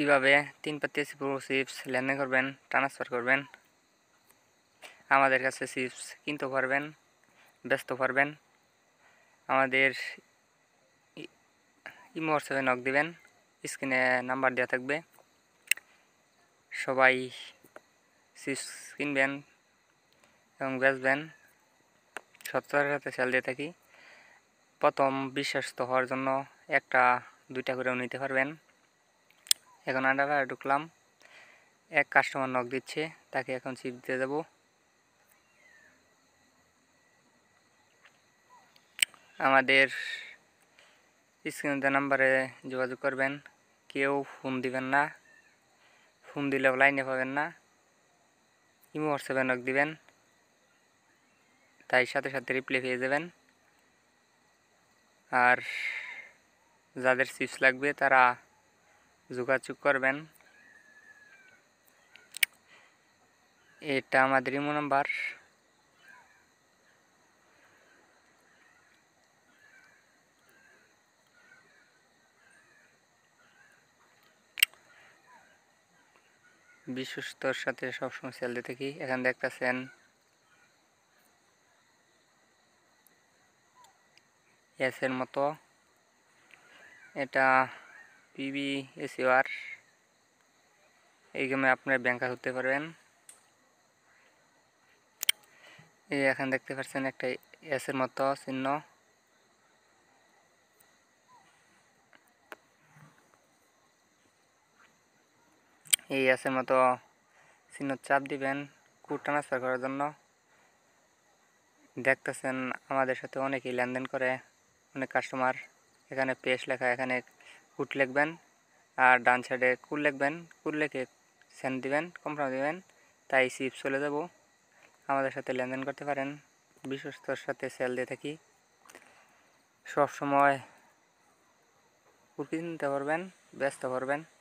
কিভাবে তিন পাতি পুরো চিপস লেনদেন করবেন ট্রান্সফার করবেন আমাদের কাছে চিপস কিনতে পারবেন ব্যস্ত পারবেন আমাদের ইমো হোয়াটসঅ্যাপে নক দিবেন স্ক্রিনে নাম্বার দেওয়া থাকবে সবাই চিপস কিনবেন এবং বেচবেন সত্তরের সাথে সেল দিয়ে থাকি প্রথম বিশ্বাস্ত হওয়ার জন্য একটা দুইটা করেও নিতে পারবেন এখন আন্ডারে ঢুকলাম এক কাস্টমার নক দিচ্ছে তাকে এখন চিপ দিতে দেব আমাদের স্ক্রিনতে নাম্বারে যোগাযোগ করবেন কেউ ফোন দিবেন না ফোন দিলে লাইনে পাবেন না ইমো হোয়াটসঅ্যাপে নক দিবেন তাই সাথে সাথে রিপ্লাই পেয়ে যাবেন আর যাদের সিপস লাগবে তারা যোগাযোগ করবেন এটা আমাদের ইমো নাম্বার বিশ্বস্তর সাথে সবসময় সেল দিয়ে থাকি এখানে দেখতেছেন এসের মতো এটা পিবি এসিওআর এই গেমে আপনার ব্যাংকার হতে পারবেন এই এখন দেখতে পাচ্ছেন একটা এসের মতো চিহ্ন এই এসের মতো চিহ্ন চাপ দিবেন কুড় ট্রান্সফার করার জন্য দেখতেছেন আমাদের সাথে অনেকেই লেনদেন করে অনেক কাস্টমার এখানে পেশ লেখা এখানে কুট লিখবেন আর ডান সাইডে কুল লিখবেন কুল লিখে সেন্ড দিবেন কনফার্ম দিবেন তাই সিপ চলে যাব আমাদের সাথে লেনদেন করতে পারেন বিশ্বস্তর সাথে সেল দিয়ে থাকি সবসময় কুর্কি নিতে পারবেন ব্যস্ত পারবেন